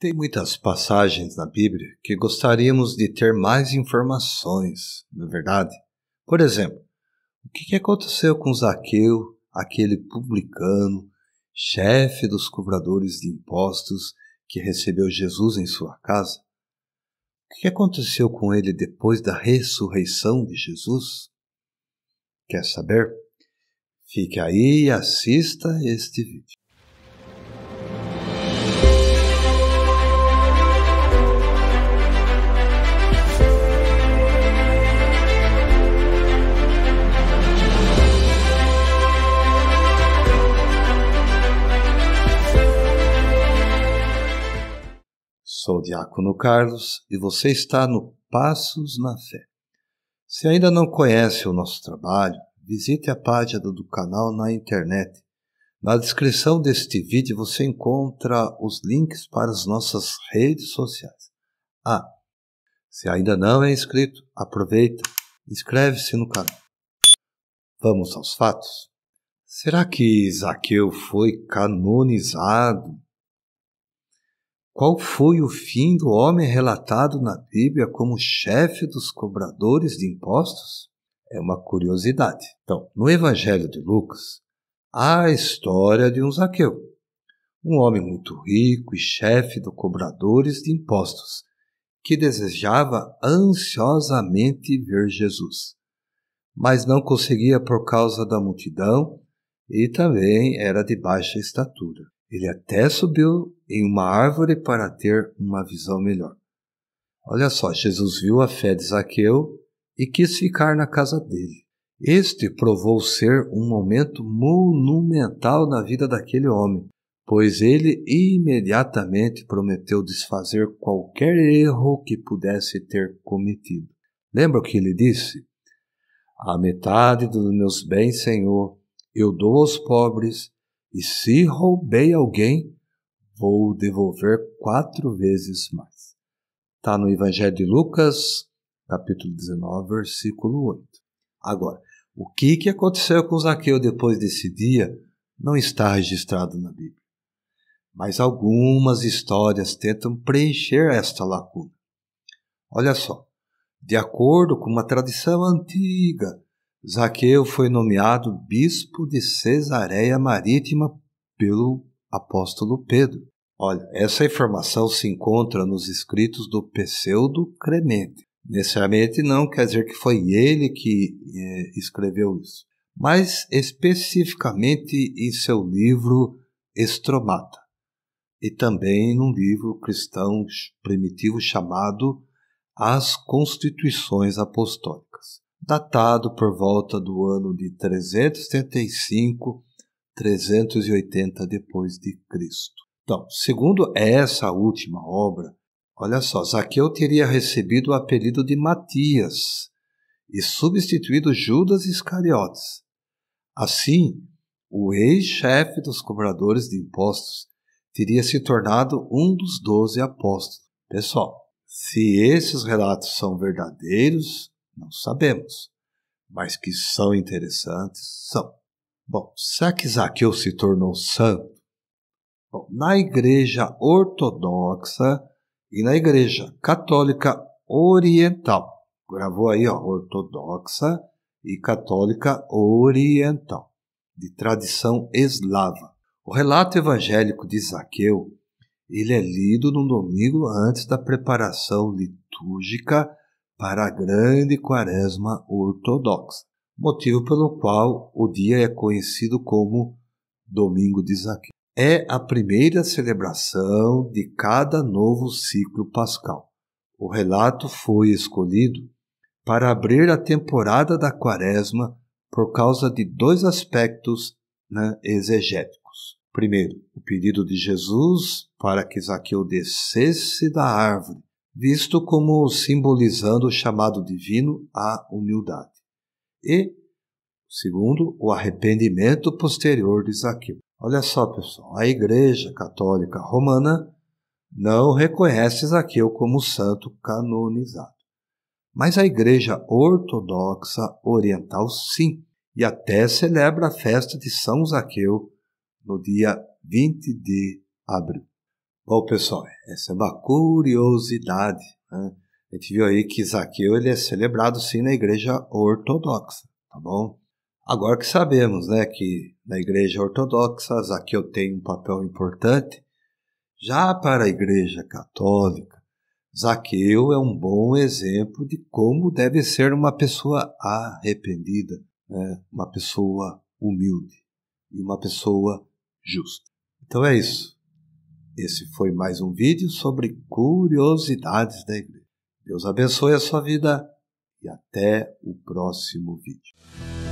Tem muitas passagens na Bíblia que gostaríamos de ter mais informações, não é verdade? Por exemplo, o que aconteceu com Zaqueu, aquele publicano, chefe dos cobradores de impostos que recebeu Jesus em sua casa? O que aconteceu com ele depois da ressurreição de Jesus? Quer saber? Fique aí e assista este vídeo. Sou o Diácono Carlos e você está no Passos na Fé. Se ainda não conhece o nosso trabalho, visite a página do canal na internet. Na descrição deste vídeo você encontra os links para as nossas redes sociais. Ah, se ainda não é inscrito, aproveita, inscreve-se no canal. Vamos aos fatos. Será que Zaqueu foi canonizado? Qual foi o fim do homem relatado na Bíblia como chefe dos cobradores de impostos? é uma curiosidade. Então, no Evangelho de Lucas, há a história de um Zaqueu, um homem muito rico e chefe de cobradores de impostos, que desejava ansiosamente ver Jesus, mas não conseguia por causa da multidão e também era de baixa estatura. Ele até subiu em uma árvore para ter uma visão melhor. Olha só, Jesus viu a fé de Zaqueu e quis ficar na casa dele. Este provou ser um momento monumental na vida daquele homem, pois ele imediatamente prometeu desfazer qualquer erro que pudesse ter cometido. Lembra o que ele disse? A metade dos meus bens, Senhor, eu dou aos pobres, e se roubei alguém, vou devolver quatro vezes mais. Está no Evangelho de Lucas, capítulo 19, versículo 8. Agora, o que, que aconteceu com Zaqueu depois desse dia não está registrado na Bíblia. Mas algumas histórias tentam preencher esta lacuna. Olha só, de acordo com uma tradição antiga, Zaqueu foi nomeado bispo de Cesareia Marítima pelo apóstolo Pedro. Olha, essa informação se encontra nos escritos do Pseudo Cremente, Necessariamente não quer dizer que foi ele que é, escreveu isso, mas especificamente em seu livro Estromata e também num livro cristão primitivo chamado As Constituições Apostólicas, datado por volta do ano de 375 380 depois de Cristo. Então, segundo essa última obra, Olha só, Zaqueu teria recebido o apelido de Matias e substituído Judas Iscariotes. Assim, o ex-chefe dos cobradores de impostos teria se tornado um dos doze apóstolos. Pessoal, se esses relatos são verdadeiros, não sabemos, mas que são interessantes, são. Bom, será que Zaqueu se tornou santo? Bom, na Igreja Ortodoxa, e na Igreja Católica Oriental. Gravou aí, ó, ortodoxa e católica oriental, de tradição eslava. O relato evangélico de Zaqueu, ele é lido no domingo antes da preparação litúrgica para a grande quaresma ortodoxa, motivo pelo qual o dia é conhecido como Domingo de Zaqueu é a primeira celebração de cada novo ciclo pascal. O relato foi escolhido para abrir a temporada da Quaresma por causa de dois aspectos né, exegéticos. Primeiro, o pedido de Jesus para que Zaqueu descesse da árvore, visto como simbolizando o chamado divino à humildade. E, segundo, o arrependimento posterior de Zaqueu Olha só, pessoal, a Igreja Católica Romana não reconhece Zaqueu como santo canonizado. Mas a Igreja Ortodoxa Oriental sim, e até celebra a festa de São Zaqueu no dia 20 de abril. Bom, pessoal, essa é uma curiosidade. Né? A gente viu aí que Zaqueu ele é celebrado sim na Igreja Ortodoxa, tá bom? Agora que sabemos né, que na Igreja Ortodoxa Zaqueu tem um papel importante, já para a Igreja Católica, Zaqueu é um bom exemplo de como deve ser uma pessoa arrependida, né, uma pessoa humilde e uma pessoa justa. Então é isso. Esse foi mais um vídeo sobre curiosidades da igreja. Deus abençoe a sua vida e até o próximo vídeo.